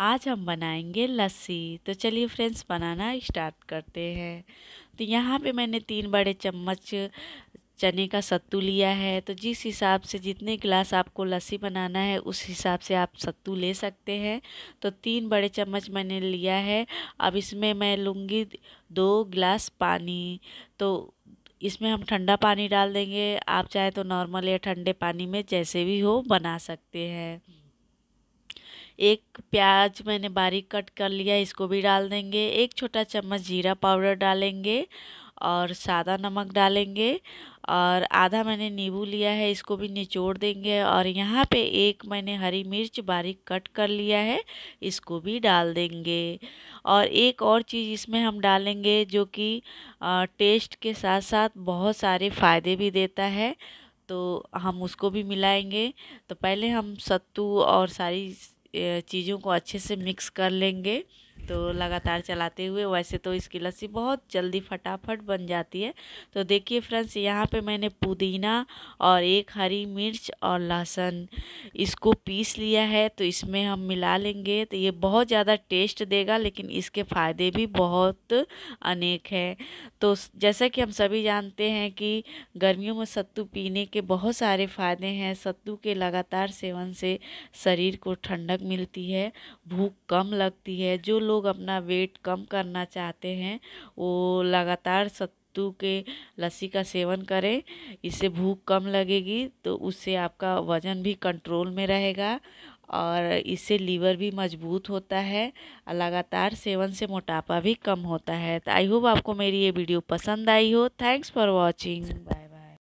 आज हम बनाएंगे लस्सी तो चलिए फ्रेंड्स बनाना स्टार्ट करते हैं तो यहाँ पे मैंने तीन बड़े चम्मच चने का सत्तू लिया है तो जिस हिसाब से जितने गिलास आपको लस्सी बनाना है उस हिसाब से आप सत्तू ले सकते हैं तो तीन बड़े चम्मच मैंने लिया है अब इसमें मैं लूँगी दो गिलास पानी तो इसमें हम ठंडा पानी डाल देंगे आप चाहे तो नॉर्मल या ठंडे पानी में जैसे भी हो बना सकते हैं एक प्याज मैंने बारीक कट कर लिया इसको भी डाल देंगे एक छोटा चम्मच जीरा पाउडर डालेंगे और सादा नमक डालेंगे और आधा मैंने नींबू लिया है इसको भी निचोड़ देंगे और यहाँ पे एक मैंने हरी मिर्च बारीक कट कर लिया है इसको भी डाल देंगे और एक और चीज़ इसमें हम डालेंगे जो कि टेस्ट के साथ साथ बहुत सारे फ़ायदे भी देता है तो हम उसको भी मिलाएंगे तो पहले हम सत्तू और सारी चीज़ों को अच्छे से मिक्स कर लेंगे तो लगातार चलाते हुए वैसे तो इसकी लस्सी बहुत जल्दी फटाफट बन जाती है तो देखिए फ्रेंड्स यहाँ पे मैंने पुदीना और एक हरी मिर्च और लहसुन इसको पीस लिया है तो इसमें हम मिला लेंगे तो ये बहुत ज़्यादा टेस्ट देगा लेकिन इसके फ़ायदे भी बहुत अनेक हैं तो जैसा कि हम सभी जानते हैं कि गर्मियों में सत्तू पीने के बहुत सारे फ़ायदे हैं सत्तू के लगातार सेवन से शरीर को ठंडक मिलती है भूख कम लगती है जो लोग लोग अपना वेट कम करना चाहते हैं वो लगातार सत्तू के लस्सी का सेवन करें इससे भूख कम लगेगी तो उससे आपका वज़न भी कंट्रोल में रहेगा और इससे लीवर भी मजबूत होता है और लगातार सेवन से मोटापा भी कम होता है तो आई होप आपको मेरी ये वीडियो पसंद आई हो थैंक्स फॉर वॉचिंग बाय